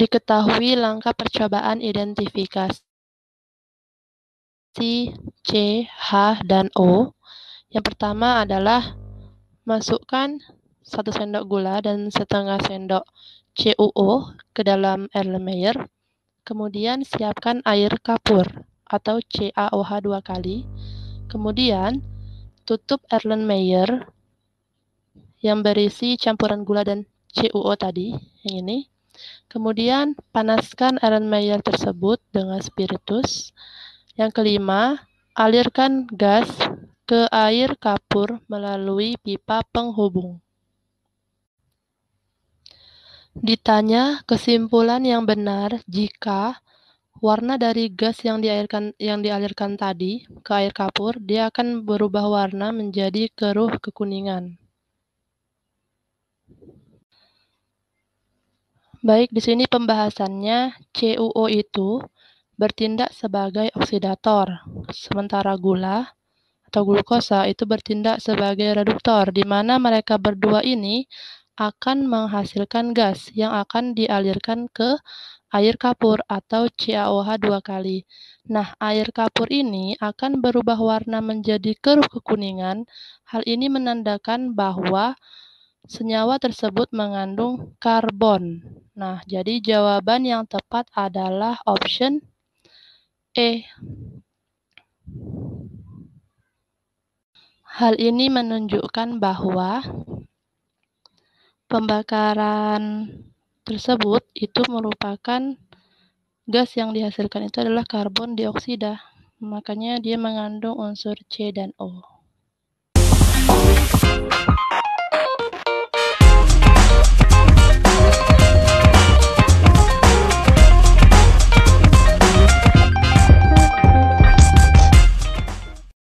Diketahui langkah percobaan identifikasi C, H, dan O. Yang pertama adalah masukkan satu sendok gula dan setengah sendok CuO ke dalam Erlenmeyer. Kemudian siapkan air kapur atau CaOH dua kali. Kemudian tutup Erlenmeyer yang berisi campuran gula dan CuO tadi, yang ini. Kemudian panaskan iron mayer tersebut dengan spiritus. Yang kelima, alirkan gas ke air kapur melalui pipa penghubung. Ditanya kesimpulan yang benar jika warna dari gas yang dialirkan yang dialirkan tadi ke air kapur dia akan berubah warna menjadi keruh kekuningan. Baik, di sini pembahasannya CuO itu bertindak sebagai oksidator, sementara gula atau glukosa itu bertindak sebagai reduktor, di mana mereka berdua ini akan menghasilkan gas yang akan dialirkan ke air kapur atau CaOH dua kali. Nah, air kapur ini akan berubah warna menjadi keruh kekuningan. Hal ini menandakan bahwa senyawa tersebut mengandung karbon. Nah, jadi jawaban yang tepat adalah option E. Hal ini menunjukkan bahwa pembakaran tersebut itu merupakan gas yang dihasilkan itu adalah karbon dioksida. Makanya dia mengandung unsur C dan O.